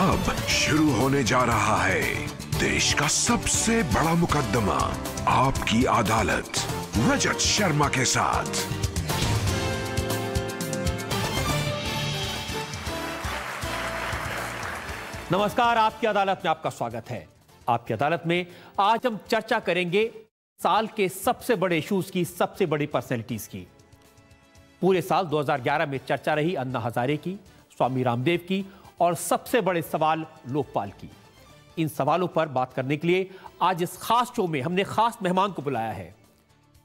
अब शुरू होने जा रहा है देश का सबसे बड़ा मुकदमा आपकी अदालत रजत शर्मा के साथ नमस्कार आपकी अदालत में आपका स्वागत है आपकी अदालत में आज हम चर्चा करेंगे साल के सबसे बड़े इश्यूज की सबसे बड़ी पर्सनैलिटीज की पूरे साल 2011 में चर्चा रही अन्ना हजारे की स्वामी रामदेव की और सबसे बड़े सवाल लोकपाल की इन सवालों पर बात करने के लिए आज इस खास शो में हमने खास मेहमान को बुलाया है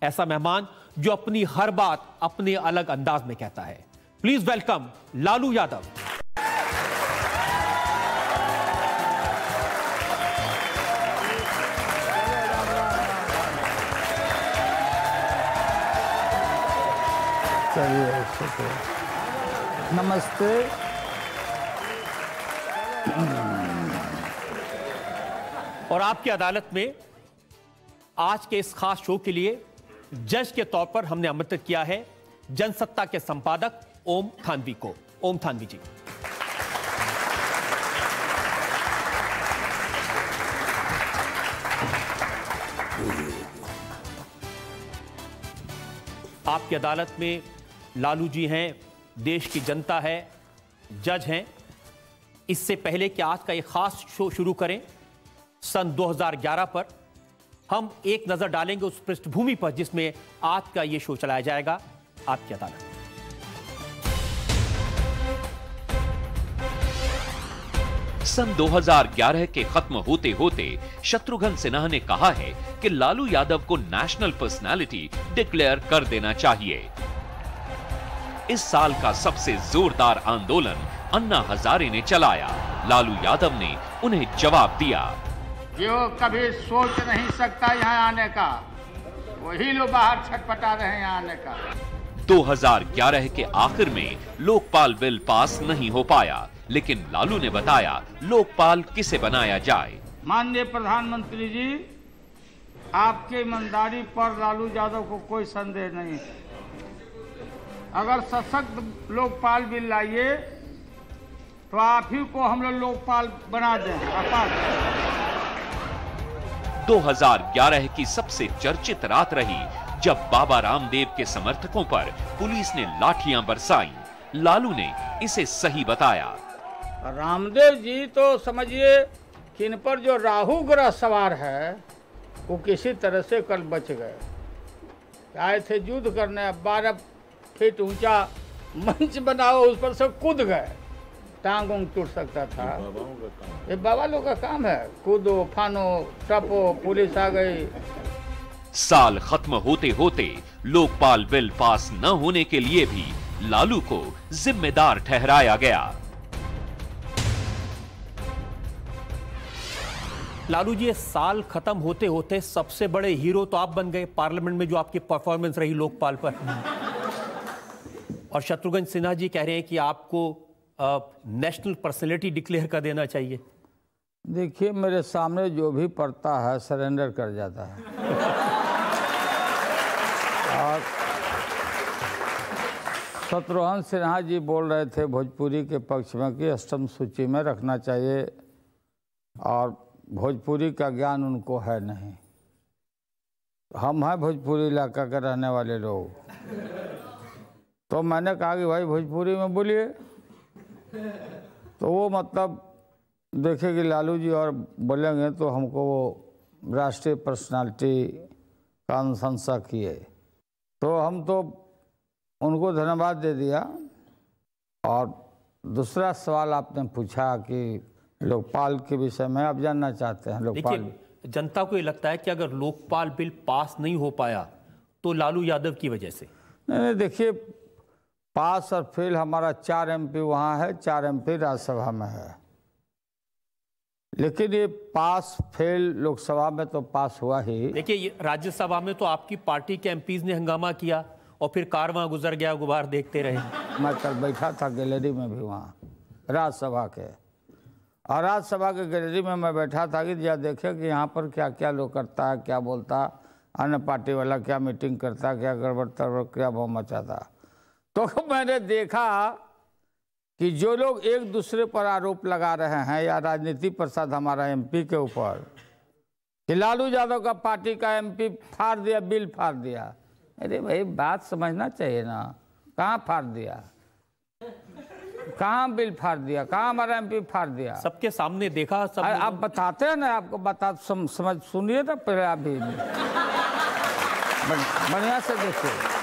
ऐसा मेहमान जो अपनी हर बात अपने अलग अंदाज में कहता है प्लीज वेलकम लालू यादव नमस्ते और आपकी अदालत में आज के इस खास शो के लिए जज के तौर पर हमने आमंत्रित किया है जनसत्ता के संपादक ओम थानवी को ओम थानवी जी आपकी अदालत में लालू जी हैं देश की जनता है जज हैं इससे पहले कि आज का एक ख़ास शो शुरू करें सन 2011 पर हम एक नज़र डालेंगे उस पृष्ठभूमि पर जिसमें आज का ये शो चलाया जाएगा आपकी अदालत सन 2011 के खत्म होते होते शत्रुघ्न सिन्हा ने कहा है कि लालू यादव को नेशनल पर्सनालिटी डिक्लेयर कर देना चाहिए इस साल का सबसे जोरदार आंदोलन अन्ना हजारे ने चलाया लालू यादव ने उन्हें जवाब दिया जो कभी सोच नहीं सकता यहाँ आने का वही लोग बाहर छटपटा रहे हैं आने का 2011 के आखिर में लोकपाल बिल पास नहीं हो पाया लेकिन लालू ने बताया लोकपाल किसे बनाया जाए माननीय प्रधानमंत्री जी आपके ईमानदारी पर लालू यादव को कोई संदेह नहीं अगर सशक्त लोकपाल बिल लाइए तो आप ही को हम लोग लोकपाल बना दें ग्यारह की सबसे चर्चित रात रही जब बाबा रामदेव के समर्थकों पर पुलिस ने लाठियां बरसाई लालू ने इसे सही बताया रामदेव जी तो समझिए कि इन पर जो राहु ग्रह सवार है वो किसी तरह से कल बच गए आए थे युद्ध करने बारह फीट ऊंचा मंच बनाओ उस पर से कूद गए टांग उंग टूट सकता था ये बाबा लोग का काम है कूदो फानो टपो पुलिस आ गई साल खत्म होते होते लोकपाल बिल पास न होने के लिए भी लालू को जिम्मेदार ठहराया गया लालू जी साल खत्म होते होते सबसे बड़े हीरो तो आप बन गए पार्लियामेंट में जो आपकी परफॉर्मेंस रही लोकपाल पर और शत्रुघ्न सिन्हा जी कह रहे हैं कि आपको नेशनल पर्सनैलिटी डिक्लेयर कर देना चाहिए देखिए मेरे सामने जो भी पड़ता है सरेंडर कर जाता है और शत्रुघ्न सिन्हा जी बोल रहे थे भोजपुरी के पक्ष में कि अष्टम सूची में रखना चाहिए और भोजपुरी का ज्ञान उनको है नहीं हम हैं भोजपुरी इलाका के रहने वाले लोग तो मैंने कहा कि भाई भोजपुरी में बोलिए तो वो मतलब देखे कि लालू जी और बोलेंगे तो हमको वो राष्ट्रीय पर्सनालिटी का अनुशंसा किए तो हम तो उनको धन्यवाद दे दिया और दूसरा सवाल आपने पूछा कि लोकपाल के विषय में आप जानना चाहते हैं लोकपाल जनता को ये लगता है कि अगर लोकपाल बिल पास नहीं हो पाया तो लालू यादव की वजह से नहीं नहीं देखिए पास और फेल हमारा चार एमपी वहाँ है चार एमपी राज्यसभा में है लेकिन ये पास फेल लोकसभा में तो पास हुआ ही देखिए राज्यसभा में तो आपकी पार्टी के एमपीज ने हंगामा किया और फिर कार वहाँ गुजर गया गुबार देखते रहे मैं कल बैठा था गैलरी में भी वहाँ राज्यसभा के और राज्यसभा के गैलरी में मैं बैठा था कि जहाँ देखे कि यहाँ पर क्या क्या लोग करता है क्या बोलता अन्य पार्टी वाला क्या मीटिंग करता क्या गड़बड़ तड़बड़ क्या भाव मचाता तो मैंने देखा कि जो लोग एक दूसरे पर आरोप लगा रहे हैं या राजनीति प्रसाद हमारा एमपी के ऊपर कि लालू यादव का पार्टी का एमपी फाड़ दिया बिल फाड़ दिया अरे भाई बात समझना चाहिए ना कहाँ फाड़ दिया कहाँ बिल फाड़ दिया कहाँ हमारा एमपी फाड़ दिया सबके सामने देखा सब अरे आप बताते हैं ना आपको बता सम, समझ सुनिए ना पहले अभी बढ़िया से देखिए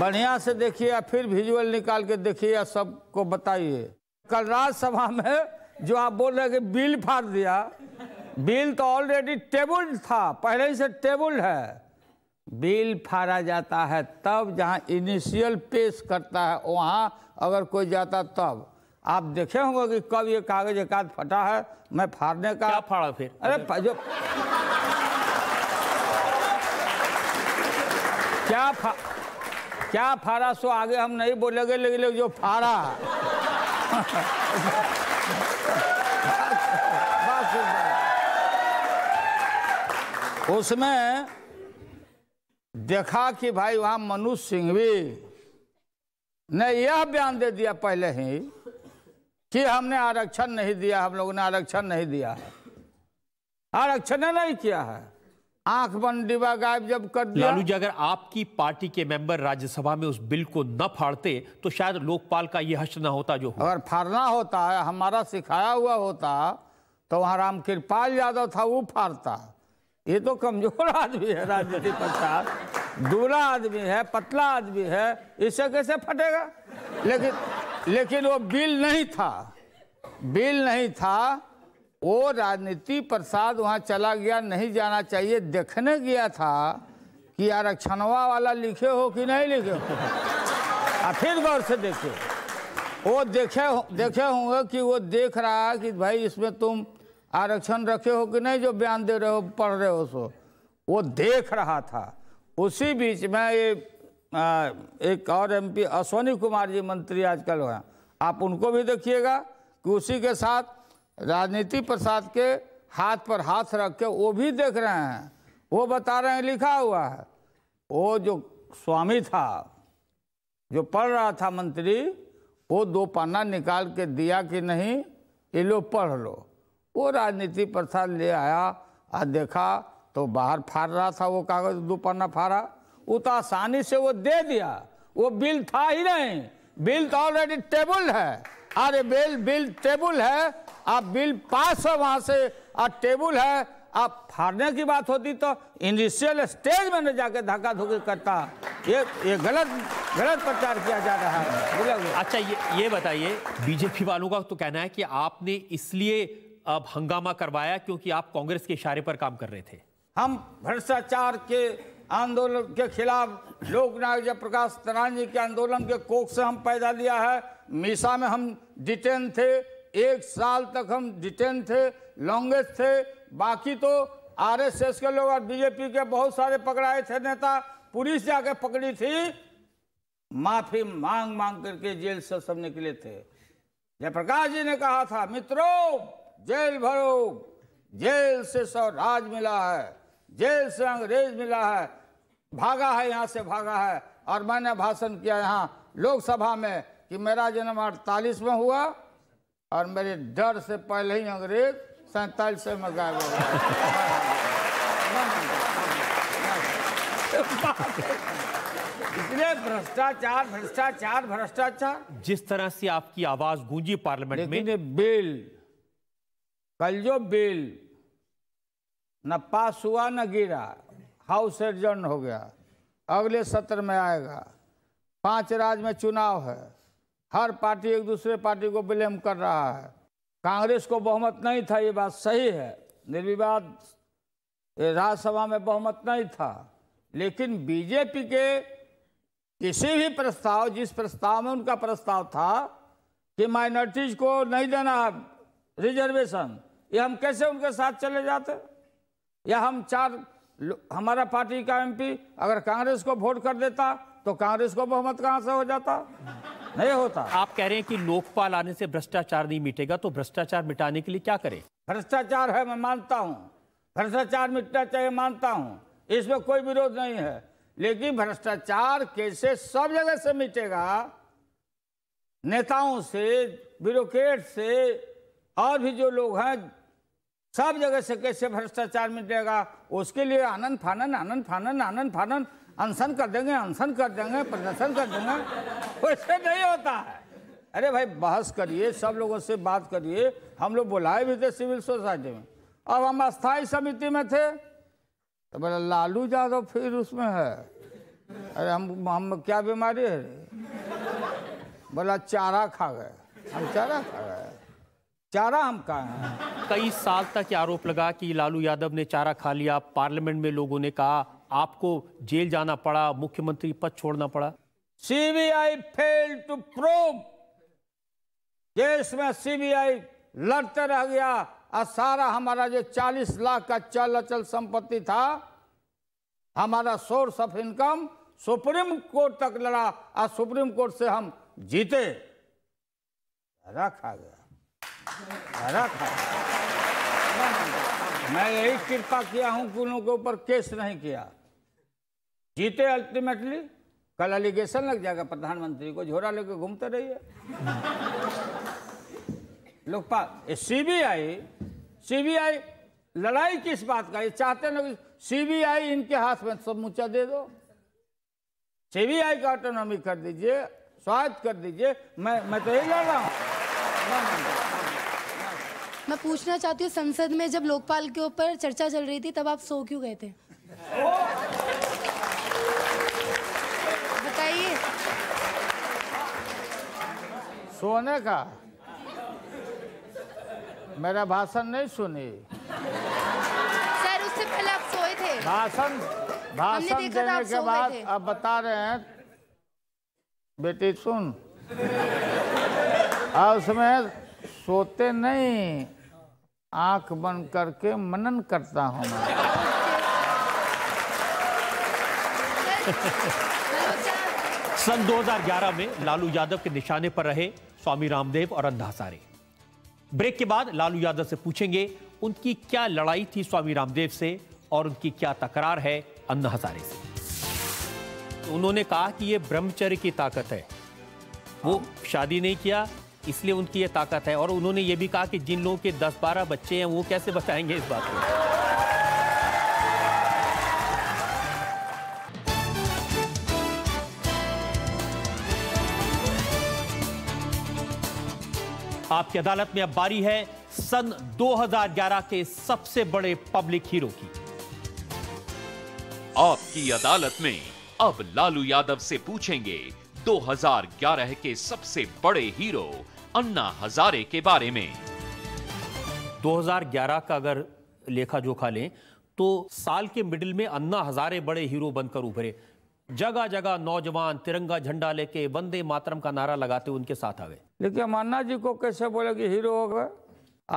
बढ़िया से देखिए या फिर विजुअल निकाल के देखिए या सबको बताइए कल राज्यसभा में जो आप बोल रहे कि बिल फाड़ दिया बिल तो ऑलरेडी टेबल था पहले ही से टेबल है बिल फाड़ा जाता है तब जहाँ इनिशियल पेश करता है वहाँ अगर कोई जाता तब आप देखे होंगे कि कब ये कागज एक आध फटा है मैं फाड़ने का क्या फाड़ा फिर अरे जो क्या फा... क्या फारा सो आगे हम नहीं बोलेंगे लेकिन जो फारा उसमें देखा कि भाई वहाँ मनु सिंघवी ने यह बयान दे दिया पहले ही कि हमने आरक्षण नहीं दिया हम लोगों ने आरक्षण नहीं दिया है आरक्षण नहीं किया है आंख बंद डिबा गायब जब कर दिया लालू जी अगर आपकी पार्टी के मेंबर राज्यसभा में उस बिल को न फाड़ते तो शायद लोकपाल का यह हश्र न होता जो अगर फाड़ना होता है हमारा सिखाया हुआ होता तो वहां राम कृपाल यादव था वो फाड़ता ये तो कमजोर आदमी है राजनीति प्रसाद दूरा आदमी है पतला आदमी है इससे कैसे फटेगा लेकिन लेकिन वो बिल नहीं था बिल नहीं था वो राजनीति प्रसाद वहाँ चला गया नहीं जाना चाहिए देखने गया था कि आरक्षणवा वाला लिखे हो कि नहीं लिखे हो आ फिर गौर से देखे वो देखे देखे होंगे कि वो देख रहा है कि भाई इसमें तुम आरक्षण रखे हो कि नहीं जो बयान दे रहे हो पढ़ रहे हो सो वो देख रहा था उसी बीच में ये एक और एमपी अश्वनी कुमार जी मंत्री आजकल हैं आप उनको भी देखिएगा कि उसी के साथ राजनीति प्रसाद के हाथ पर हाथ रख के वो भी देख रहे हैं वो बता रहे हैं लिखा हुआ है वो जो स्वामी था जो पढ़ रहा था मंत्री वो दो पाना निकाल के दिया कि नहीं ये लो पढ़ लो वो राजनीति प्रसाद ले आया और देखा तो बाहर फाड़ रहा था वो कागज दो पन्ना फाड़ा वो तो आसानी से वो दे दिया वो बिल था ही नहीं बिल तो ऑलरेडी टेबल है अरे बिल बिल टेबल है आप बिल पास है वहाँ से और टेबल है आप फाड़ने की बात होती तो इनिशियल स्टेज में न जाके धक्का धुकी करता ये ये गलत गलत प्रचार किया जा रहा है अच्छा ये ये बताइए बीजेपी वालों का तो कहना है कि आपने इसलिए अब हंगामा करवाया क्योंकि आप कांग्रेस के इशारे पर काम कर रहे थे हम भ्रष्टाचार के आंदोलन के खिलाफ लोकनायक जयप्रकाश जी के आंदोलन के कोख से हम पैदा लिया है मीसा में हम डिटेन थे एक साल तक हम डिटेन थे लॉन्गेस्ट थे बाकी तो आरएसएस के लोग और बीजेपी के बहुत सारे पकड़ाए थे नेता पुलिस जाके पकड़ी थी माफी मांग मांग करके जेल से सब निकले थे जयप्रकाश जी ने कहा था मित्रों जेल भरो जेल से स्वराज मिला है जेल से अंग्रेज मिला है भागा है यहाँ से भागा है और मैंने भाषण किया यहाँ लोकसभा में कि मेरा जन्म अड़तालीस में हुआ और मेरे डर से पहले ही अंग्रेज सैतालीस में गायब हो इसलिए भ्रष्टाचार भ्रष्टाचार भ्रष्टाचार जिस तरह से आपकी आवाज गूंजी पार्लियामेंट में बिल कल जो बिल न पास हुआ न गिरा हाउस एडजर्न हो गया अगले सत्र में आएगा पांच राज्य में चुनाव है हर पार्टी एक दूसरे पार्टी को ब्लेम कर रहा है कांग्रेस को बहुमत नहीं था ये बात सही है निर्विवाद राज्यसभा में बहुमत नहीं था लेकिन बीजेपी के किसी भी प्रस्ताव जिस प्रस्ताव में उनका प्रस्ताव था कि माइनॉरिटीज को नहीं देना रिजर्वेशन ये हम कैसे उनके साथ चले जाते या हम चार हमारा पार्टी का एमपी अगर कांग्रेस को वोट कर देता तो कांग्रेस को बहुमत कहां से हो जाता नहीं होता आप कह रहे हैं कि लोकपाल आने से भ्रष्टाचार नहीं मिटेगा तो भ्रष्टाचार मिटाने के लिए क्या करें भ्रष्टाचार है मैं मानता हूं भ्रष्टाचार मिटना चाहिए मानता हूं इसमें कोई विरोध नहीं है लेकिन भ्रष्टाचार कैसे सब जगह से मिटेगा नेताओं से ब्यूरोक्रेट से और भी जो लोग हैं सब जगह से कैसे भ्रष्टाचार मिटेगा उसके लिए आनंद फानन आनंद फानन आनंद फानन अनशन कर देंगे अनशन कर देंगे प्रदर्शन कर देंगे वैसे नहीं होता है अरे भाई बहस करिए सब लोगों से बात करिए हम लोग बुलाए भी थे सिविल सोसाइटी में अब हम अस्थाई समिति में थे तो बोला लालू यादव फिर उसमें है अरे हम हम क्या बीमारी है बोला चारा खा गए हम चारा खा गए चारा हम खाए हैं कई साल तक आरोप लगा कि लालू यादव ने चारा खा लिया पार्लियामेंट में लोगों ने कहा आपको जेल जाना पड़ा मुख्यमंत्री पद छोड़ना पड़ा सीबीआई फेल टू प्रूव देश में सीबीआई लड़ते रह गया और सारा हमारा जो 40 लाख का चल अचल संपत्ति था हमारा source of income supreme court तक लड़ा और सुप्रीम कोर्ट से हम जीते रखा गया धरा था मैं यही कृपा किया हूं कि उनके ऊपर केस नहीं किया जीते अल्टीमेटली कल एलिगेशन लग जाएगा प्रधानमंत्री को झोरा लेके घूमते रहिए लोकपाल सीबीआई सीबीआई लड़ाई किस बात का ये चाहते ना सीबीआई इनके हाथ में सब मुचा दे दो सीबीआई का ऑटोनॉमी कर दीजिए स्वागत कर दीजिए मैं मैं तो यही लड़ रहा हूँ मैं पूछना चाहती हूँ संसद में जब लोकपाल के ऊपर चर्चा चल रही थी तब आप सो क्यों गए थे बताइए सोने का मेरा भाषण नहीं सुनी सर उससे पहले आप सोए थे भाषण भाषण देने के बाद अब बता रहे हैं बेटी सुन हाँ, उसमें सोते नहीं आंख बंद करके मनन करता हूं मैं सन 2011 में लालू यादव के निशाने पर रहे स्वामी रामदेव और अंधा सारे ब्रेक के बाद लालू यादव से पूछेंगे उनकी क्या लड़ाई थी स्वामी रामदेव से और उनकी क्या तकरार है अन्ना हजारे से उन्होंने कहा कि ये ब्रह्मचर्य की ताकत है वो शादी नहीं किया इसलिए उनकी ये ताकत है और उन्होंने ये भी कहा कि जिन लोगों के 10 बारह बच्चे हैं वो कैसे बताएंगे इस बात को आपकी अदालत में अब बारी है सन 2011 के सबसे बड़े पब्लिक हीरो की आपकी अदालत में अब लालू यादव से पूछेंगे 2011 के सबसे बड़े हीरो अन्ना हजारे के बारे में 2011 का अगर लेखा जोखा लें तो साल के मिडिल में अन्ना हजारे बड़े हीरो बनकर उभरे जगह जगह नौजवान तिरंगा झंडा लेके वंदे मातरम का नारा लगाते उनके साथ आ गए लेकिन अन्ना जी को कैसे बोले कि हीरो हो गए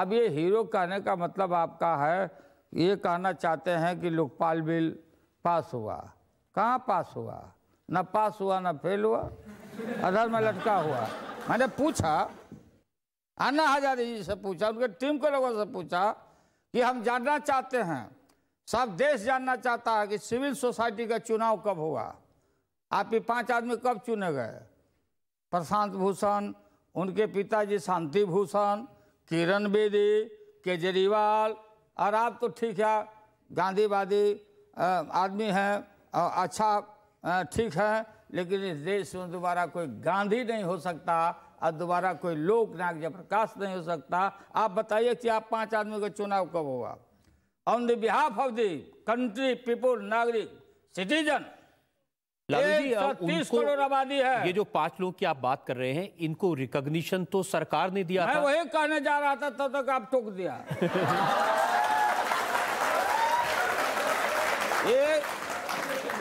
अब ये हीरो कहने का मतलब आपका है ये कहना चाहते हैं कि लोकपाल बिल पास हुआ कहाँ पास हुआ न पास हुआ न फेल हुआ अधर में लटका हुआ मैंने पूछा अन्ना हजारी जी से पूछा उनके टीम के लोगों से पूछा कि हम जानना चाहते हैं सब देश जानना चाहता है कि सिविल सोसाइटी का चुनाव कब हुआ आप ही पांच आदमी कब चुने गए प्रशांत भूषण उनके पिताजी शांति भूषण किरण बेदी केजरीवाल और आप तो ठीक है गांधीवादी आदमी हैं अच्छा ठीक है लेकिन इस देश में दोबारा कोई गांधी नहीं हो सकता और दोबारा कोई लोकनायक जयप्रकाश नहीं हो सकता आप बताइए कि आप पांच आदमी का चुनाव कब होगा on the behalf of the country people नागरिक सिटीजन तीस करोड़ आबादी है ये जो पांच लोग की आप बात कर रहे हैं इनको रिकॉग्निशन तो सरकार ने दिया मैं वही कहने जा रहा था तब तो तक आप टोक दिया ये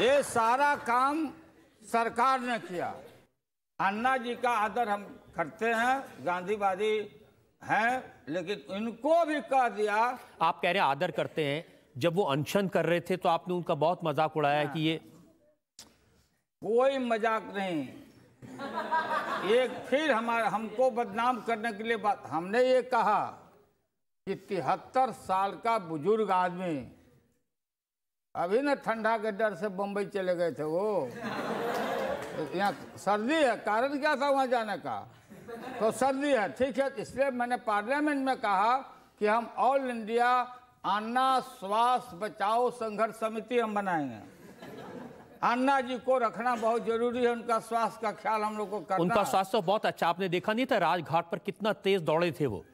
ये सारा काम सरकार ने किया अन्ना जी का आदर हम करते हैं गांधीवादी हैं लेकिन इनको भी कह दिया आप कह रहे हैं आदर करते हैं जब वो अनशन कर रहे थे तो आपने उनका बहुत मजाक उड़ाया कि ये कोई मजाक नहीं एक फिर हमारे हमको बदनाम करने के लिए बात हमने ये कहा कि तिहत्तर साल का बुजुर्ग आदमी अभी ना ठंडा के डर से बम्बई चले गए थे वो यहाँ सर्दी है कारण क्या था वहाँ जाने का तो सर्दी है ठीक है इसलिए मैंने पार्लियामेंट में कहा कि हम ऑल इंडिया अन्ना स्वास्थ्य बचाओ संघर्ष समिति हम बनाएंगे अन्ना जी को रखना बहुत जरूरी है उनका स्वास्थ्य का ख्याल हम लोग को करना उनका स्वास्थ्य तो बहुत अच्छा आपने देखा नहीं था राजघाट पर कितना तेज दौड़े थे वो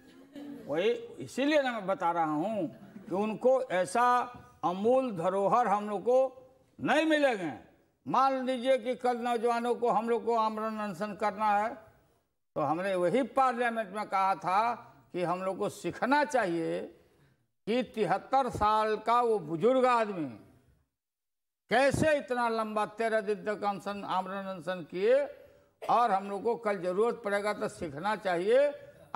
वही इसीलिए मैं बता रहा हूँ कि उनको ऐसा अमूल धरोहर हम लोग को नहीं मिलेंगे मान लीजिए कि कल नौजवानों को हम लोग को आमरण अनशन करना है तो हमने वही पार्लियामेंट में कहा था कि हम लोग को सीखना चाहिए कि तिहत्तर साल का वो बुजुर्ग आदमी कैसे इतना लंबा तेरह दिन तक अनशन आमरण अनशन किए और हम लोग को कल जरूरत पड़ेगा तो सीखना चाहिए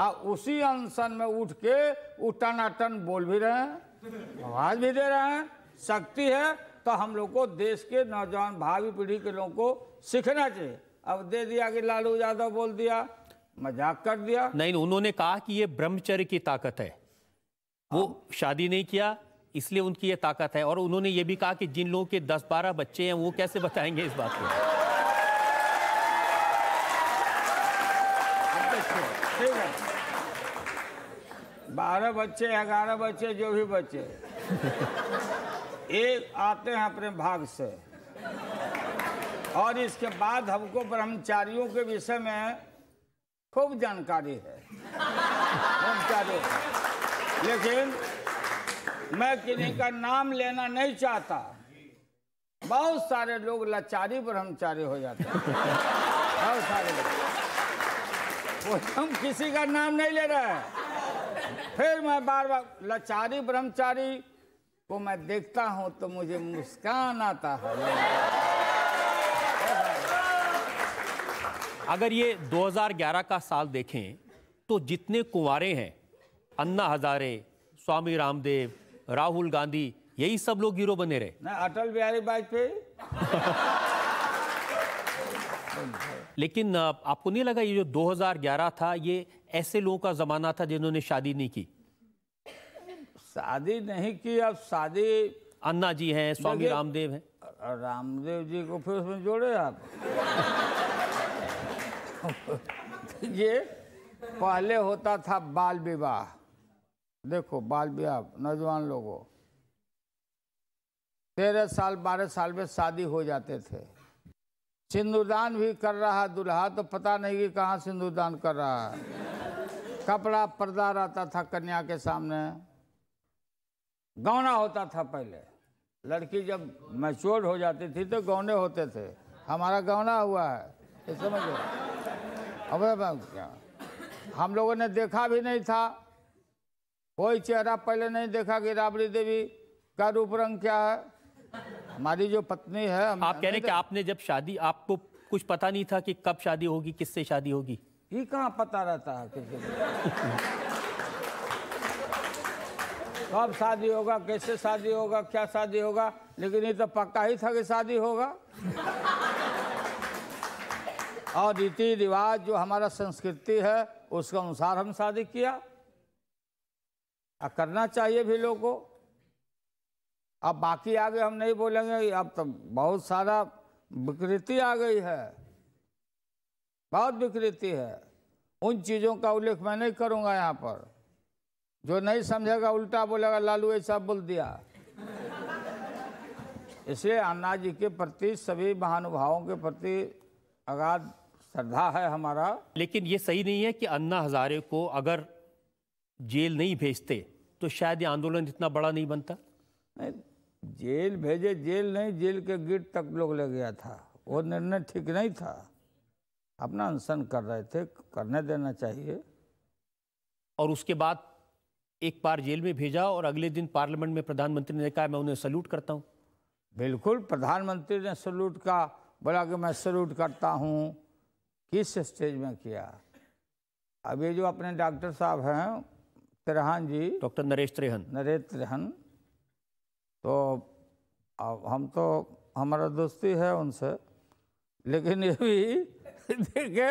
और उसी अनशन में उठ के उटन टनाटन बोल भी रहे हैं आवाज भी दे रहे हैं शक्ति है तो हम लोग को देश के नौजवान भावी पीढ़ी के लोगों को सीखना चाहिए अब दे दिया कि लालू यादव बोल दिया मजाक कर दिया नहीं उन्होंने कहा कि ये ब्रह्मचर्य की ताकत है वो शादी नहीं किया इसलिए उनकी ये ताकत है और उन्होंने ये भी कहा कि जिन लोगों के 10-12 बच्चे हैं वो कैसे बताएंगे इस बात को बारह बच्चे ग्यारह बच्चे जो भी बच्चे एक आते हैं अपने भाग से और इसके बाद हमको ब्रह्मचारियों के विषय में खूब जानकारी है ब्रह्मचारियों लेकिन मैं किन्हीं का नाम लेना नहीं चाहता बहुत सारे लोग लाचारी ब्रह्मचारी हो जाते हैं बहुत सारे लोग हम किसी का नाम नहीं ले रहे हैं फिर मैं बार बार लाचारी ब्रह्मचारी को मैं देखता हूं तो मुझे मुस्कान आता है अगर ये 2011 का साल देखें तो जितने कुंवरें हैं अन्ना हजारे स्वामी रामदेव राहुल गांधी यही सब लोग हीरो बने रहे ना अटल बिहारी वाजपेयी लेकिन आपको नहीं लगा ये जो 2011 था ये ऐसे लोगों का ज़माना था जिन्होंने शादी नहीं की शादी नहीं की अब शादी अन्ना जी हैं स्वामी रामदेव हैं रामदेव जी को फिर उसमें जोड़े आप ये पहले होता था बाल विवाह देखो बाल विवाह नौजवान लोगों तेरह साल बारह साल में शादी हो जाते थे सिंदूरदान भी कर रहा है दुल्हा तो पता नहीं कि कहाँ सिंदूरदान कर रहा है कपड़ा पर्दा रहता था कन्या के सामने गौना होता था पहले लड़की जब मैच्योर हो जाती थी तो गौने होते थे हमारा गौना हुआ है ये समझ अब हम लोगों ने देखा भी नहीं था कोई चेहरा पहले नहीं देखा कि राबड़ी देवी का रूप रंग क्या है हमारी जो पत्नी है हम आप कह रहे कि आपने जब शादी आपको कुछ पता नहीं था कि कब शादी होगी किससे शादी होगी ये कहाँ पता रहता है कब शादी होगा कैसे शादी होगा क्या शादी होगा लेकिन ये तो पक्का ही था कि शादी होगा और रीति रिवाज जो हमारा संस्कृति है उसके अनुसार हम शादी किया करना चाहिए भी लोगों को अब बाकी आगे हम नहीं बोलेंगे अब तो बहुत सारा विकृति आ गई है बहुत विकृति है उन चीज़ों का उल्लेख मैं नहीं करूँगा यहाँ पर जो नहीं समझेगा उल्टा बोलेगा लालू ऐसा बोल दिया इसलिए अन्ना जी के प्रति सभी महानुभावों के प्रति अगाध श्रद्धा है हमारा लेकिन ये सही नहीं है कि अन्ना हजारे को अगर जेल नहीं भेजते तो शायद ये आंदोलन इतना बड़ा नहीं बनता नहीं जेल भेजे जेल नहीं जेल के गेट तक लोग ले गया था वो निर्णय ठीक नहीं था अपना अनशन कर रहे थे करने देना चाहिए और उसके बाद एक बार जेल में भेजा और अगले दिन पार्लियामेंट में प्रधानमंत्री ने कहा मैं उन्हें सल्यूट करता हूँ बिल्कुल प्रधानमंत्री ने सल्यूट का बोला कि मैं सल्यूट करता हूँ किस स्टेज में किया अब ये जो अपने डॉक्टर साहब हैं त्रेहान जी डॉक्टर नरेश त्रेहन नरेश त्रेहन तो अब हम तो हमारा दोस्ती है उनसे लेकिन ये भी देखे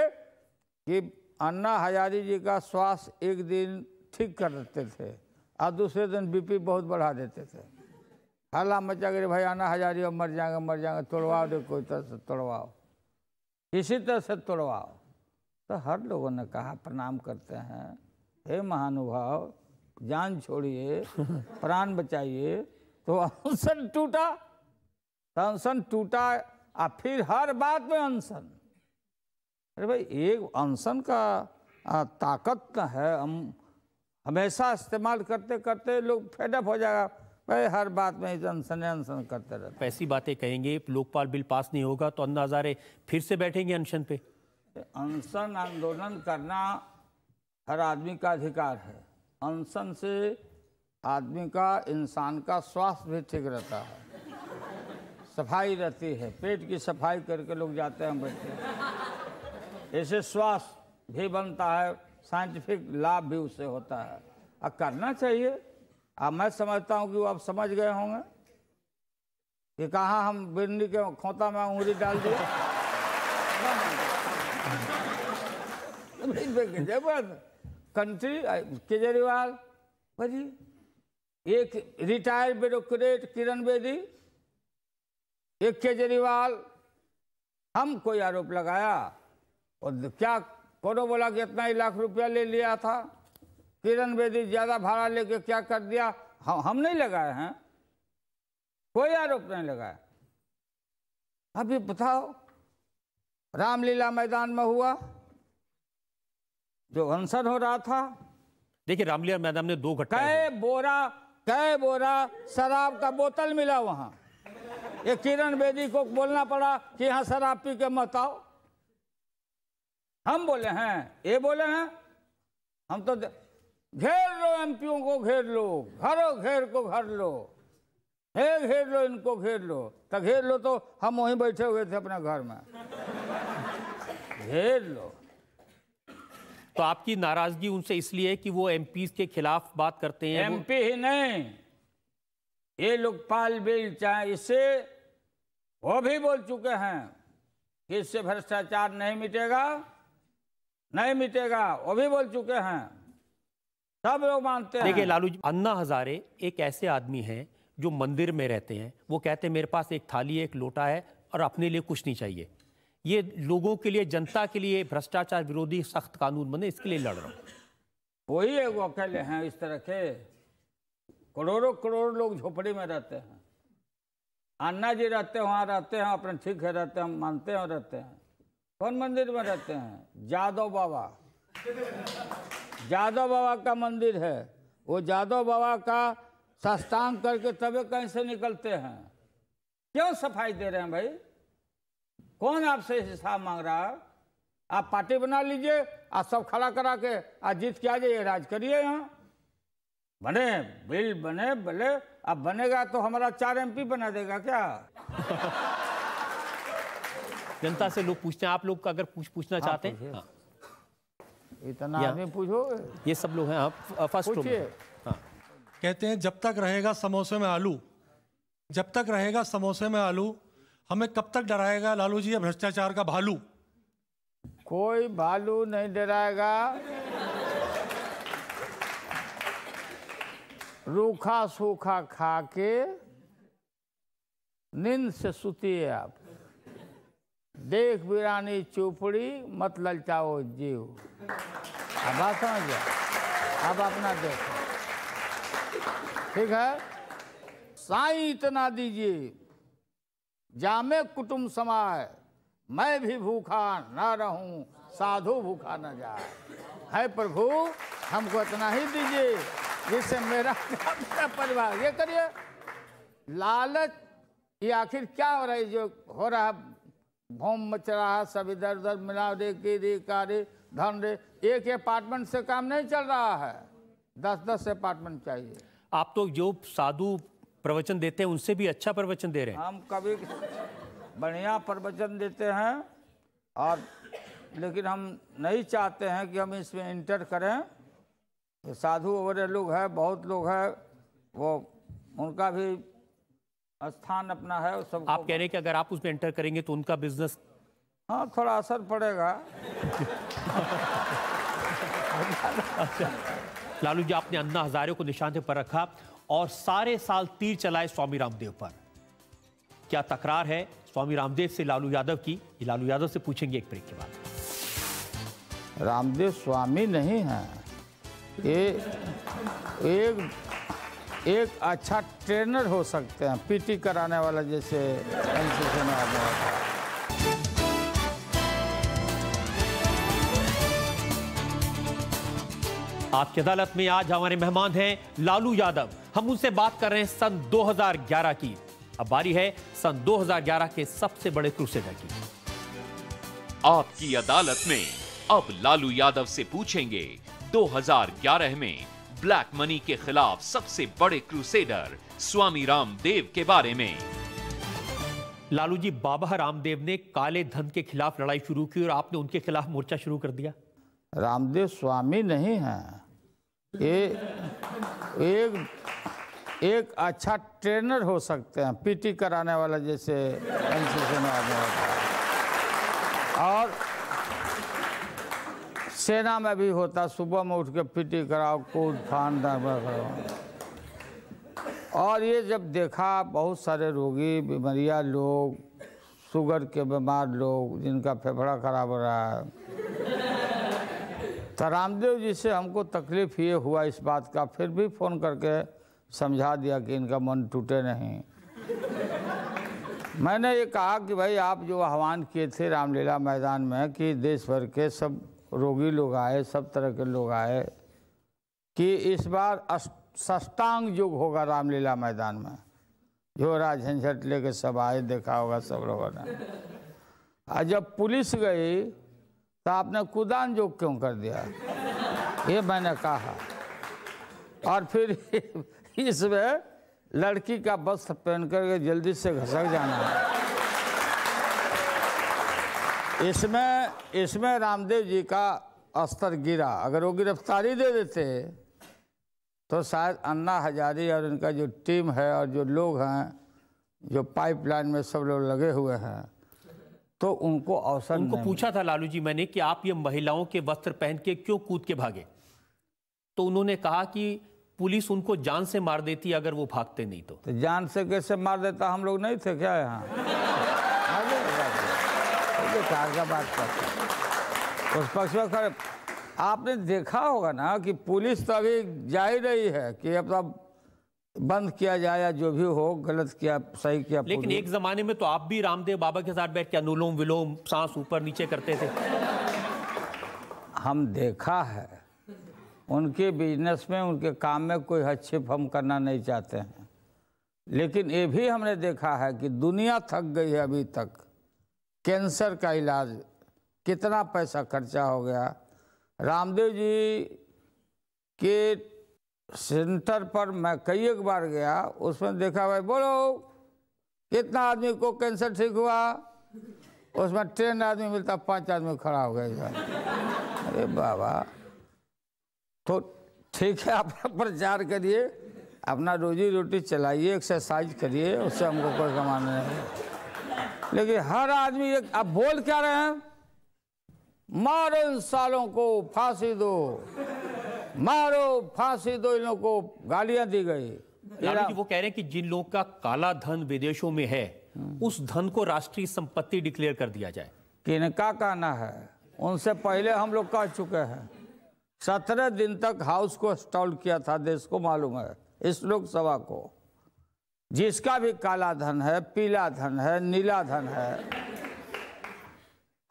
कि अन्ना हजारी जी का स्वास्थ्य एक दिन ठीक कर देते थे और दूसरे दिन बीपी बहुत बढ़ा देते थे हल्ला मचा गए भाई अन्ना हजारी अब मर जाएंगे मर जाएंगे तोड़वाओ देखो कोई तरह से तोड़वाओ इसी तरह से तोड़वाओ तो हर लोगों ने कहा प्रणाम करते हैं हे महानुभाव जान छोड़िए प्राण बचाइए तो अनशन टूटा तो अनशन टूटा और फिर हर बात में अनशन अरे भाई एक अनशन का ताकत है हम हमेशा इस्तेमाल करते करते लोग फेडअप हो जाएगा भाई हर बात में अनशन अनशन करते रहते तो ऐसी बातें कहेंगे लोकपाल बिल पास नहीं होगा तो अंदाजारे फिर से बैठेंगे अनशन पे अनशन आंदोलन करना हर आदमी का अधिकार है अनशन से आदमी का इंसान का स्वास्थ्य भी ठीक रहता है सफाई रहती है पेट की सफाई करके लोग जाते हैं बच्चे ऐसे स्वास्थ्य भी बनता है साइंटिफिक लाभ भी उससे होता है अब करना चाहिए अब मैं समझता हूँ कि वो अब समझ गए होंगे कि कहाँ हम बिन्नी के खोता में उंगली डाल दिए कंट्री केजरीवाल भाजी एक रिटायर्ड ब्यूरोक्रेट किरण बेदी एक केजरीवाल हम कोई आरोप लगाया और क्या कोनो बोला कि इतना ही लाख रुपया ले लिया था किरण बेदी ज़्यादा भाड़ा लेके क्या कर दिया हम हम नहीं लगाए हैं कोई आरोप नहीं लगाया अभी बताओ रामलीला मैदान में हुआ जो अनशन हो रहा था देखिए रामलीला मैदान में दो घटना बोरा कै बोरा शराब का बोतल मिला वहाँ एक किरण बेदी को बोलना पड़ा कि यहाँ शराब पी के मत आओ हम बोले हैं ये बोले हैं हम तो घेर लो एमपीओ को घेर लो घरों घेर को घर लो हे घेर लो इनको घेर लो तो घेर लो तो हम वहीं बैठे हुए थे अपने घर में घेर लो तो आपकी नाराजगी उनसे इसलिए कि वो एम के खिलाफ बात करते हैं एमपी ही नहीं ये लोकपाल बिल चाहे इससे वो भी बोल चुके हैं कि इससे भ्रष्टाचार नहीं मिटेगा नहीं मिटेगा वो भी बोल चुके हैं सब लोग मानते हैं देखिए लालू जी अन्ना हजारे एक ऐसे आदमी हैं जो मंदिर में रहते हैं वो कहते हैं मेरे पास एक थाली है एक लोटा है और अपने लिए कुछ नहीं चाहिए ये लोगों के लिए जनता के लिए भ्रष्टाचार विरोधी सख्त कानून बने इसके लिए लड़ रहा हूँ वही एगो अकेले हैं इस तरह के करोड़ों करोड़ लोग झोपड़ी में रहते हैं अन्ना जी रहते हैं वहाँ रहते हैं अपने ठीक है रहते हैं मानते हैं रहते हैं कौन मंदिर में रहते हैं जादव बाबा जादव बाबा का मंदिर है वो जादव बाबा का सस्तांग करके तबे कहीं से निकलते हैं क्यों सफाई दे रहे हैं भाई कौन आपसे हिसाब मांग रहा है आप पार्टी बना लीजिए आज सब खड़ा करा के आज जीत के आ जाइए राज करिए यहाँ बने बिल बने बोले अब बनेगा तो हमारा चार एमपी बना देगा क्या जनता से लोग पूछते हैं आप लोग का अगर पूछ पूछना हाँ, चाहते हैं हाँ। इतना आदमी पूछो ये सब लोग हैं आप फर्स्ट हाँ। कहते हैं जब तक रहेगा समोसे में आलू जब तक रहेगा समोसे में आलू हमें कब तक डराएगा लालू जी या भ्रष्टाचार का भालू कोई भालू नहीं डराएगा रूखा सूखा खा के नींद से है आप देख बिरानी चुपड़ी मत ललचाओ जीव अब आप समझ अब अपना देखो ठीक है साई इतना दीजिए जामे कुटुम समा मैं भी भूखा ना रहूं साधु भूखा न जाए है प्रभु हमको इतना ही दीजिए जिससे मेरा मेरा परिवार ये करिए लालच ये आखिर क्या हो रहा है जो हो रहा है भूम मच रहा है सब इधर उधर मिला रे की रे का रे धन रे एक अपार्टमेंट से काम नहीं चल रहा है दस दस अपार्टमेंट चाहिए आप तो जो साधु प्रवचन देते हैं उनसे भी अच्छा प्रवचन दे रहे हैं हम कभी बढ़िया प्रवचन देते हैं और लेकिन हम नहीं चाहते हैं कि हम इसमें इंटर करें साधु वगैरह लोग हैं बहुत लोग हैं वो उनका भी स्थान अपना है सब आप कह रहे हैं कि अगर आप उसमें इंटर करेंगे तो उनका बिजनेस हाँ थोड़ा असर पड़ेगा अच्छा। लालू जी आपने अन्ना हजारे को निशान पर रखा और सारे साल तीर चलाए स्वामी रामदेव पर क्या तकरार है स्वामी रामदेव से लालू यादव की लालू यादव से पूछेंगे एक ब्रेक के बाद रामदेव स्वामी नहीं हैं ये एक एक अच्छा ट्रेनर हो सकते हैं पीटी कराने वाला जैसे एनसीसी में आने आपकी अदालत में आज हमारे मेहमान हैं लालू यादव हम उनसे बात कर रहे हैं सन 2011 की अब बारी है सन 2011 के सबसे बड़े क्रूसेडर की आपकी अदालत में अब लालू यादव से पूछेंगे 2011 में ब्लैक मनी के खिलाफ सबसे बड़े क्रूसेडर स्वामी रामदेव के बारे में लालू जी बाबा रामदेव ने काले धन के खिलाफ लड़ाई शुरू की और आपने उनके खिलाफ मोर्चा शुरू कर दिया रामदेव स्वामी नहीं हैं ये एक एक अच्छा ट्रेनर हो सकते हैं पीटी कराने वाला जैसे एनसीसी में आने वाला और सेना में भी होता सुबह में उठ के पीटी कराओ कूद फान कराओ और ये जब देखा बहुत सारे रोगी बीमारियाँ लोग शुगर के बीमार लोग जिनका फेफड़ा खराब हो रहा है तो रामदेव जी से हमको तकलीफ ये हुआ इस बात का फिर भी फ़ोन करके समझा दिया कि इनका मन टूटे नहीं मैंने ये कहा कि भाई आप जो आह्वान किए थे रामलीला मैदान में कि देश भर के सब रोगी लोग आए सब तरह के लोग आए कि इस बार सष्टांग युग होगा रामलीला मैदान में झोरा झंझट लेके सब आए देखा होगा सब लोगों ने आज जब पुलिस गई तो आपने कुदान जो क्यों कर दिया ये मैंने कहा और फिर इसमें लड़की का बस पहन करके जल्दी से घसक जाना है इसमें इसमें रामदेव जी का अस्तर गिरा अगर वो गिरफ्तारी दे देते तो शायद अन्ना हजारी और इनका जो टीम है और जो लोग हैं जो पाइपलाइन में सब लोग लगे हुए हैं तो उनको अवसर उनको पूछा था लालू जी मैंने कि आप ये महिलाओं के वस्त्र पहन के क्यों कूद के भागे तो उन्होंने कहा कि पुलिस उनको जान से मार देती अगर वो भागते नहीं तो, तो जान से कैसे मार देता हम लोग नहीं थे क्या यहाँ उस तो तो पक्ष में आपने देखा होगा ना कि पुलिस तो अभी जा ही रही है कि अब तो बंद किया जाए या जो भी हो गलत किया सही किया लेकिन एक जमाने में तो आप भी रामदेव बाबा के साथ बैठ के अनुलोम विलोम सांस ऊपर नीचे करते थे हम देखा है उनके बिजनेस में उनके काम में कोई हच्छिप हम करना नहीं चाहते हैं लेकिन ये भी हमने देखा है कि दुनिया थक गई है अभी तक कैंसर का इलाज कितना पैसा खर्चा हो गया रामदेव जी के सेंटर पर मैं कई एक बार गया उसमें देखा भाई बोलो कितना आदमी को कैंसर ठीक हुआ उसमें ट्रेन आदमी मिलता पांच आदमी खड़ा हो गया अरे बाबा तो ठीक है आप प्रचार करिए अपना रोजी रोटी चलाइए एक्सरसाइज करिए उससे हमको कोई कमाना नहीं लेकिन हर आदमी एक अब बोल क्या रहे हैं मारो इन सालों को फांसी दो मारो फांसी दो इन को गालियां दी गई वो कह रहे हैं कि जिन लोगों का काला धन विदेशों में है उस धन को राष्ट्रीय संपत्ति डिक्लेयर कर दिया जाए किनका कहना है उनसे पहले हम लोग कह चुके हैं सत्रह दिन तक हाउस को स्टॉल किया था देश को मालूम है इस लोकसभा को जिसका भी काला धन है पीला धन है नीला धन है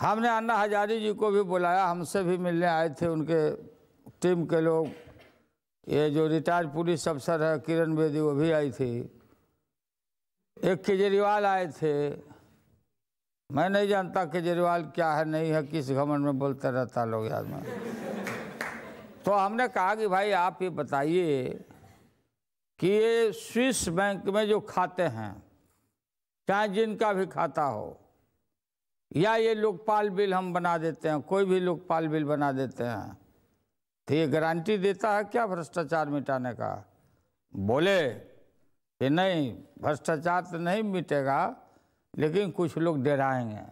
हमने अन्ना हजारी जी को भी बुलाया हमसे भी मिलने आए थे उनके टीम के लोग ये जो रिटायर्ड पुलिस अफसर है किरण बेदी वो भी आई थी एक केजरीवाल आए थे मैं नहीं जानता केजरीवाल क्या है नहीं है किस घमंड में बोलते रहता लोग याद में तो हमने कहा कि भाई आप ये बताइए कि ये स्विस बैंक में जो खाते हैं चाहे जिनका भी खाता हो या ये लोकपाल बिल हम बना देते हैं कोई भी लोकपाल बिल बना देते हैं तो ये गारंटी देता है क्या भ्रष्टाचार मिटाने का बोले कि नहीं भ्रष्टाचार तो नहीं मिटेगा लेकिन कुछ लोग डराएंगे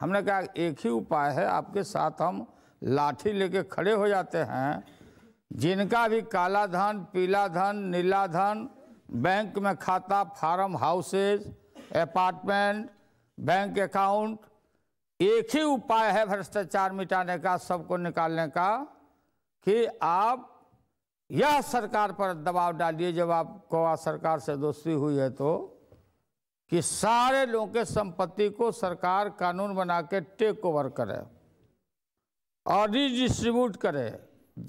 हमने कहा एक ही उपाय है आपके साथ हम लाठी लेके खड़े हो जाते हैं जिनका भी काला धन पीला धन नीला धन बैंक में खाता farm houses apartment bank account एक ही उपाय है भ्रष्टाचार मिटाने का सबको निकालने का कि आप यह सरकार पर दबाव डालिए जब आप गोवा सरकार से दोस्ती हुई है तो कि सारे लोगों के संपत्ति को सरकार कानून बना के टेक ओवर करे और रिडिस्ट्रीब्यूट करे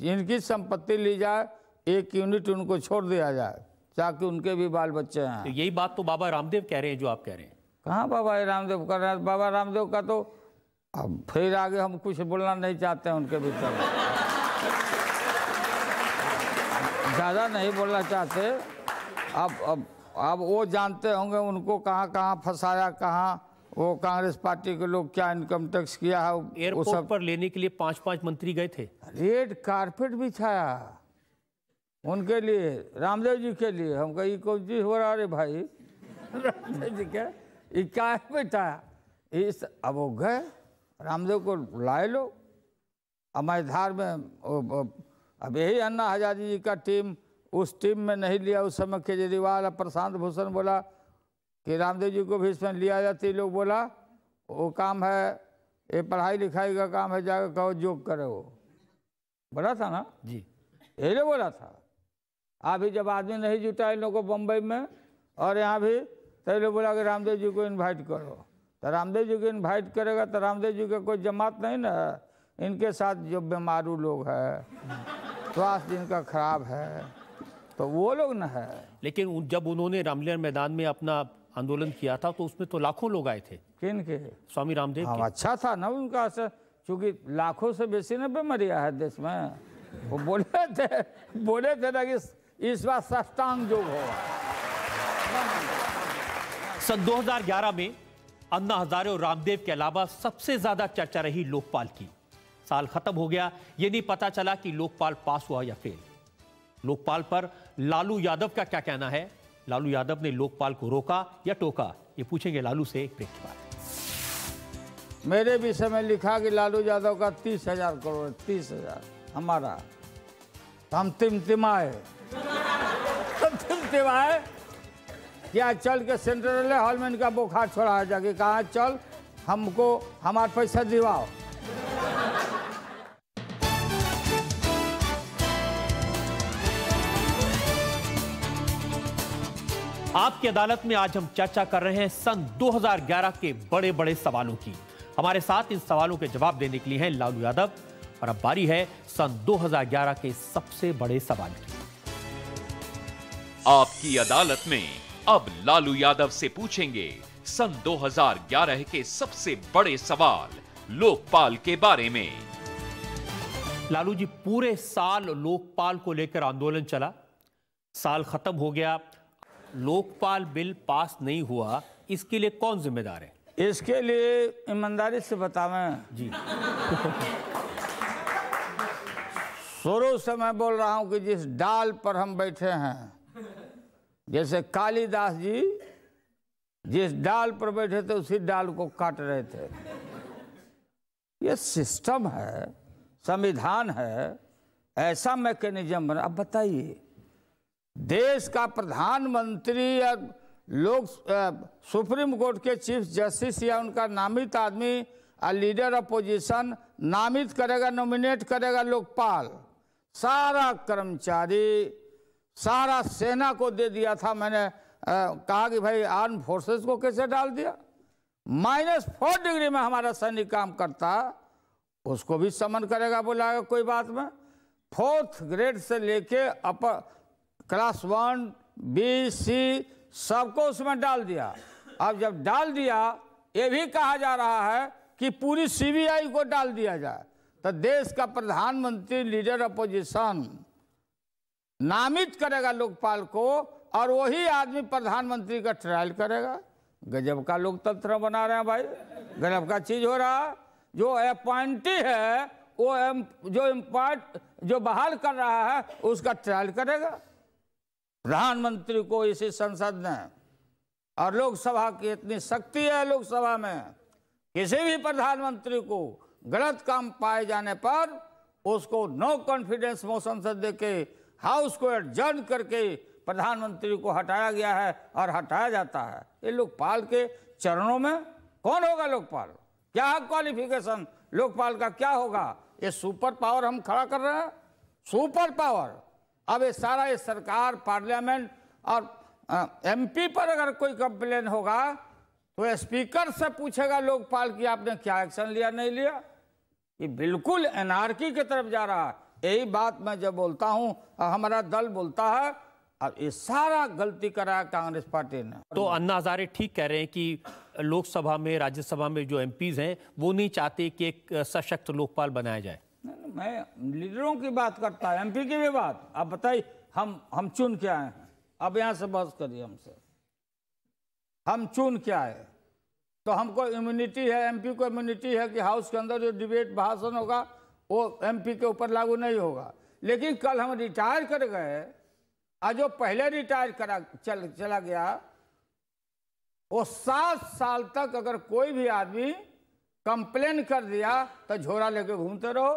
जिनकी संपत्ति ली जाए एक यूनिट उनको छोड़ दिया जाए ताकि उनके भी बाल बच्चे हैं तो यही बात तो बाबा रामदेव कह रहे हैं जो आप कह रहे हैं कहाँ बाबा रामदेव कर रहे हैं बाबा रामदेव का तो अब फिर आगे हम कुछ बोलना नहीं चाहते हैं उनके तरफ ज़्यादा नहीं बोलना चाहते अब अब अब वो जानते होंगे उनको कहाँ कहाँ फंसाया कहाँ वो कांग्रेस पार्टी के लोग क्या इनकम टैक्स किया है एयरपोर्ट सब... पर लेने के लिए पांच पांच मंत्री गए थे रेड कारपेट बिछाया उनके लिए रामदेव जी के लिए हम कही को जी हो रहा अरे भाई रामदेव जी के ये क्या है बेटा इस अब वो गए रामदेव को लाए लोग अमैधार में अब यही अन्ना हजारी जी का टीम उस टीम में नहीं लिया उस समय केजरीवाल और प्रशांत भूषण बोला कि रामदेव जी को भी इसमें लिया जाते तो लोग बोला वो काम है ये पढ़ाई लिखाई का काम है जाकर कहो जो करे वो बोला था ना जी यही बोला था अभी जब आदमी नहीं जुटा इन लोगों को बम्बई में और यहाँ भी तो लोग बोला कि रामदेव जी को इन्वाइट करो तो रामदेव जी को इन्वाइट करेगा तो रामदेव जी का कोई जमात नहीं ना है इनके साथ जो बीमारू लोग है स्वास्थ्य इनका खराब है तो वो लोग ना है लेकिन जब उन्होंने रामलीला मैदान में अपना आंदोलन किया था तो उसमें तो लाखों लोग आए थे किन के स्वामी रामदेव हाँ, अच्छा था ना उनका असर चूंकि लाखों से बेसी ना बीमारियाँ है देश में वो बोले थे बोले थे ना कि इस बार सष्टांग जो हो सन 2011 में अन्ना हजारे और रामदेव के अलावा सबसे ज्यादा चर्चा रही लोकपाल की साल खत्म हो गया ये नहीं पता चला कि लोकपाल पास हुआ या फेल लोकपाल पर लालू यादव का क्या कहना है लालू यादव ने लोकपाल को रोका या टोका ये पूछेंगे लालू से एक ब्रेक बाद मेरे विषय में लिखा कि लालू यादव का तीस हजार करोड़ तीस हजार हमारा हम तिमतिमाए तिमतिमाए क्या चल के सेंट्रल हॉल में इनका बोखार छोड़ा जाके कहा चल हमको हमारा पैसा दिवाओ आपकी अदालत में आज हम चर्चा कर रहे हैं सन 2011 के बड़े बड़े सवालों की हमारे साथ इन सवालों के जवाब देने के लिए हैं लालू यादव और अब बारी है सन 2011 के सबसे बड़े सवाल की आपकी अदालत में अब लालू यादव से पूछेंगे सन 2011 के सबसे बड़े सवाल लोकपाल के बारे में लालू जी पूरे साल लोकपाल को लेकर आंदोलन चला साल खत्म हो गया लोकपाल बिल पास नहीं हुआ इसके लिए कौन जिम्मेदार है इसके लिए ईमानदारी से बतावें जी शुरू से मैं बोल रहा हूं कि जिस डाल पर हम बैठे हैं जैसे कालीदास जी जिस डाल पर बैठे थे उसी डाल को काट रहे थे ये सिस्टम है संविधान है ऐसा मैकेनिज्म बना अब बताइए देश का प्रधानमंत्री या लोग सुप्रीम कोर्ट के चीफ जस्टिस या उनका नामित आदमी और लीडर अपोजिशन नामित करेगा नॉमिनेट करेगा लोकपाल सारा कर्मचारी सारा सेना को दे दिया था मैंने आ, कहा कि भाई आर्म फोर्सेस को कैसे डाल दिया माइनस फोर डिग्री में हमारा सैनिक काम करता उसको भी समन करेगा बुलाएगा कोई बात में फोर्थ ग्रेड से लेके upper class one B C सबको उसमें डाल दिया अब जब डाल दिया ये भी कहा जा रहा है कि पूरी सीबीआई को डाल दिया जाए तो देश का प्रधानमंत्री लीडर अपोजिशन नामित करेगा लोकपाल को और वही आदमी प्रधानमंत्री का ट्रायल करेगा गजब का लोकतंत्र बना रहे हैं भाई गजब का चीज हो रहा जो अपॉइंटी है वो जो इम्पार्ट जो बहाल कर रहा है उसका ट्रायल करेगा प्रधानमंत्री को इसी संसद ने और लोकसभा की इतनी शक्ति है लोकसभा में किसी भी प्रधानमंत्री को गलत काम पाए जाने पर उसको नो कॉन्फिडेंस मोशन से देके हाउस को एडजर्न करके प्रधानमंत्री को हटाया गया है और हटाया जाता है ये लोकपाल के चरणों में कौन होगा लोकपाल क्या है क्वालिफिकेशन लोकपाल का क्या होगा ये सुपर पावर हम खड़ा कर रहे हैं सुपर पावर अब ये सारा ये सरकार पार्लियामेंट और एमपी पर अगर कोई कंप्लेन होगा तो स्पीकर से पूछेगा लोकपाल की आपने क्या एक्शन लिया नहीं लिया ये बिल्कुल एनआरकी की तरफ जा रहा है यही बात मैं जब बोलता हूँ हमारा दल बोलता है अब ये सारा गलती करा कांग्रेस पार्टी ने तो अन्ना हजारे ठीक कह रहे हैं कि लोकसभा में राज्यसभा में जो एमपीज हैं वो नहीं चाहते कि एक सशक्त लोकपाल बनाया जाए मैं लीडरों की बात करता है एमपी की भी बात आप बताइए हम हम चुन के आए हैं अब यहाँ से बहस करिए हमसे हम चुन के आए तो हमको इम्यूनिटी है एमपी को इम्यूनिटी है कि हाउस के अंदर जो डिबेट भाषण होगा वो एमपी के ऊपर लागू नहीं होगा लेकिन कल हम रिटायर कर गए आज जो पहले रिटायर करा चल चला गया वो सात साल तक अगर कोई भी आदमी कंप्लेन कर दिया तो झोरा लेके घूमते रहो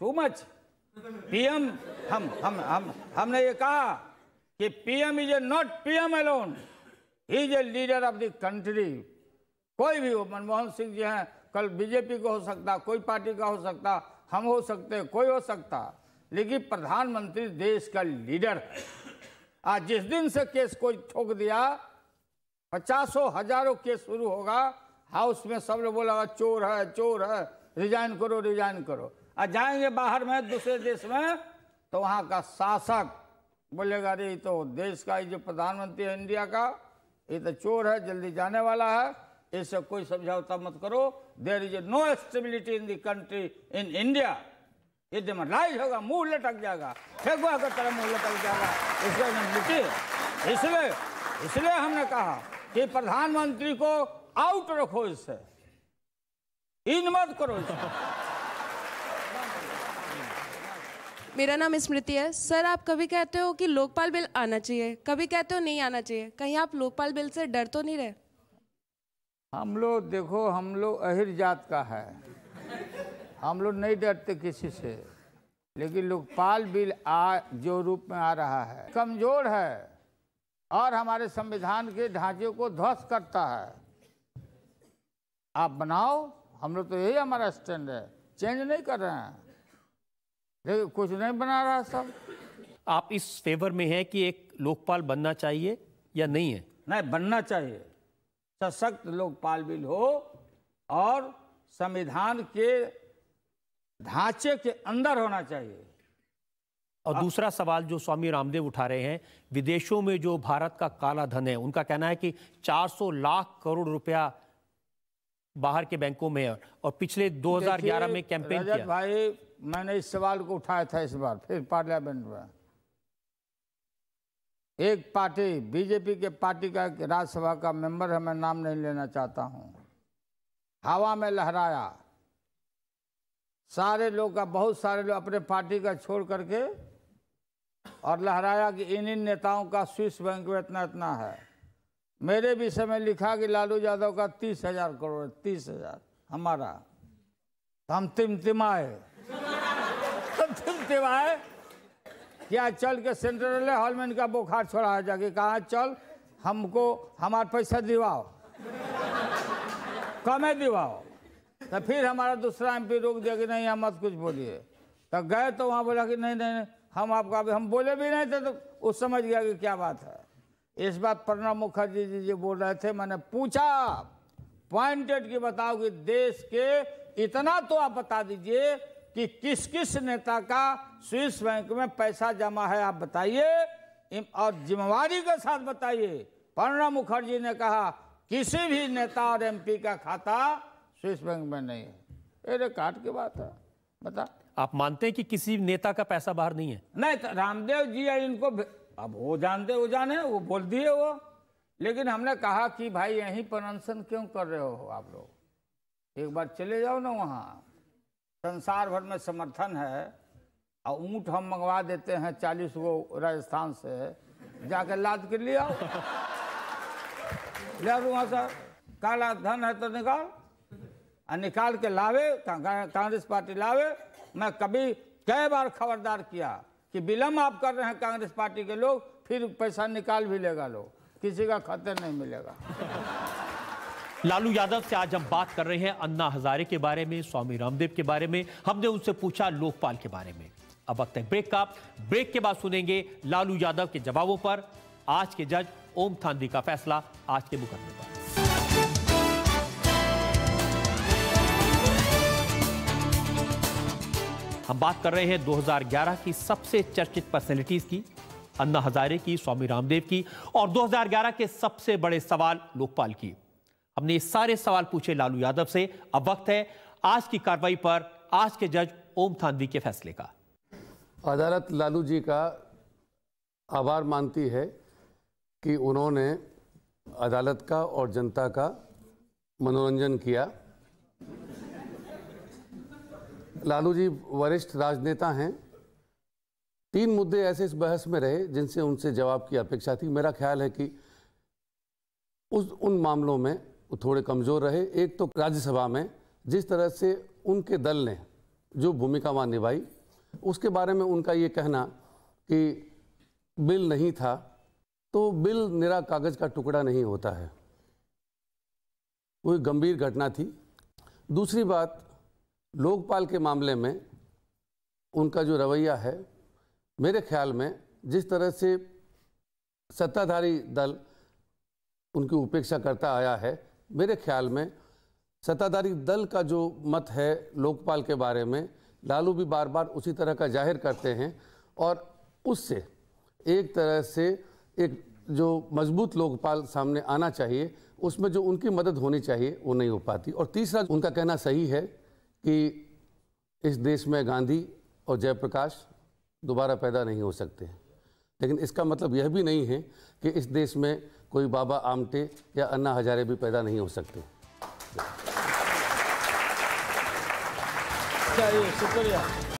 टू मच पीएम हम हम हम हमने ये कहा कि PM is a not PM alone he is a leader of the country कोई भी हो मनमोहन सिंह जी हैं कल बीजेपी का हो सकता कोई पार्टी का हो सकता हम हो सकते कोई हो सकता लेकिन प्रधानमंत्री देश का लीडर है आज जिस दिन से केस कोई ठोक दिया पचासों हजारों केस शुरू होगा हाउस में सब लोग बोला चोर है चोर है रिजाइन करो रिजाइन करो और जाएंगे बाहर में दूसरे देश में तो वहाँ का शासक बोलेगा अरे तो देश का ये जो प्रधानमंत्री है इंडिया का ये तो चोर है जल्दी जाने वाला है इससे कोई समझौता मत करो there is no stability in country country in India ये डिमोरलाइज तो होगा मुंह लटक जाएगा फेंकुआ का तरह मुंह लटक जाएगा इसलिए इसलिए इसलिए हमने कहा कि प्रधानमंत्री को आउट रखो इससे इन मत करो इससे मेरा नाम स्मृति है सर आप कभी कहते हो कि लोकपाल बिल आना चाहिए कभी कहते हो नहीं आना चाहिए कहीं आप लोकपाल बिल से डर तो नहीं रहे हम लोग देखो हम लोग अहिर जात का है हम लोग नहीं डरते किसी से लेकिन लोकपाल बिल आ जो रूप में आ रहा है कमज़ोर है और हमारे संविधान के ढांचे को ध्वस्त करता है आप बनाओ हम लोग तो यही हमारा स्टैंड है चेंज नहीं कर रहे हैं लेकिन कुछ नहीं बना रहा सब आप इस फेवर में हैं कि एक लोकपाल बनना चाहिए या नहीं है नहीं बनना चाहिए सशक्त लोकपाल बिल हो और संविधान के ढांचे के अंदर होना चाहिए और दूसरा सवाल जो स्वामी रामदेव उठा रहे हैं विदेशों में जो भारत का काला धन है उनका कहना है कि 400 लाख करोड़ रुपया बाहर के बैंकों में है और पिछले 2011 में कैंपेन किया भाई मैंने इस सवाल को उठाया था इस बार फिर पार्लियामेंट में एक पार्टी बीजेपी के पार्टी का राज्यसभा का मेंबर है मैं नाम नहीं लेना चाहता हूं हवा में लहराया सारे लोग का बहुत सारे लोग अपने पार्टी का छोड़ करके और लहराया कि इन इन नेताओं का स्विस बैंक में इतना इतना है मेरे भी समय लिखा कि लालू यादव का तीस हजार करोड़ तीस हजार हमारा तो हम तिमतिमाए सेवाए क्या चल के सेंट्रल हॉल में इनका बुखार छोड़ा जाके कहा चल हमको हमारा पैसा दिवाओ कमे दिवाओ तो फिर हमारा दूसरा एमपी रोक दिया कि नहीं हम मत कुछ बोलिए तो गए तो वहाँ बोला कि नहीं नहीं हम आपका अभी हम बोले भी नहीं थे तो उस समझ गया कि क्या बात है इस बात प्रणब मुखर्जी जी जी बोल रहे थे मैंने पूछा पॉइंटेड की बताओ कि देश के इतना तो आप बता दीजिए कि किस किस नेता का स्विस बैंक में पैसा जमा है आप बताइए और जिम्मेवारी के साथ बताइए प्रणब मुखर्जी ने कहा किसी भी नेता और एमपी का खाता स्विस बैंक में नहीं है अरे काट की बात है बता आप मानते हैं कि किसी नेता का पैसा बाहर नहीं है नहीं तो रामदेव जी इनको अब वो जानते वो जाने वो बोल दिए वो लेकिन हमने कहा कि भाई यहीं पर क्यों कर रहे हो आप लोग एक बार चले जाओ ना वहाँ संसार भर में समर्थन है और ऊँट हम मंगवा देते हैं चालीस गो राजस्थान से जाकर लाद के लिए आओ ले वहाँ सर काला धन है तो निकाल और निकाल के लावे कांग्रेस पार्टी लावे मैं कभी कई बार खबरदार किया कि विलम्ब आप कर रहे हैं कांग्रेस पार्टी के लोग फिर पैसा निकाल भी लेगा लोग किसी का खतर नहीं मिलेगा लालू यादव से आज हम बात कर रहे हैं अन्ना हजारे के बारे में स्वामी रामदेव के बारे में हमने उनसे पूछा लोकपाल के बारे में अब वक्त है ब्रेक का ब्रेक के बाद सुनेंगे लालू यादव के जवाबों पर आज के जज ओम थांदी का फैसला आज के मुकदमे पर हम बात कर रहे हैं 2011 की सबसे चर्चित पर्सनैलिटीज की अन्ना हजारे की स्वामी रामदेव की और 2011 के सबसे बड़े सवाल लोकपाल की हमने सारे सवाल पूछे लालू यादव से अब वक्त है आज की कार्रवाई पर आज के जज ओम थानवी के फैसले का अदालत लालू जी का आभार मानती है कि उन्होंने अदालत का और जनता का मनोरंजन किया लालू जी वरिष्ठ राजनेता हैं तीन मुद्दे ऐसे इस बहस में रहे जिनसे उनसे जवाब की अपेक्षा थी मेरा ख्याल है कि उस उन मामलों में थोड़े कमज़ोर रहे एक तो राज्यसभा में जिस तरह से उनके दल ने जो भूमिका वहाँ निभाई उसके बारे में उनका ये कहना कि बिल नहीं था तो बिल निरा कागज़ का टुकड़ा नहीं होता है वो एक गंभीर घटना थी दूसरी बात लोकपाल के मामले में उनका जो रवैया है मेरे ख्याल में जिस तरह से सत्ताधारी दल उनकी उपेक्षा करता आया है मेरे ख्याल में सत्ताधारी दल का जो मत है लोकपाल के बारे में लालू भी बार बार उसी तरह का जाहिर करते हैं और उससे एक तरह से एक जो मजबूत लोकपाल सामने आना चाहिए उसमें जो उनकी मदद होनी चाहिए वो नहीं हो पाती और तीसरा उनका कहना सही है कि इस देश में गांधी और जयप्रकाश दोबारा पैदा नहीं हो सकते लेकिन इसका मतलब यह भी नहीं है कि इस देश में कोई बाबा आमटे या अन्ना हजारे भी पैदा नहीं हो सकते शुक्रिया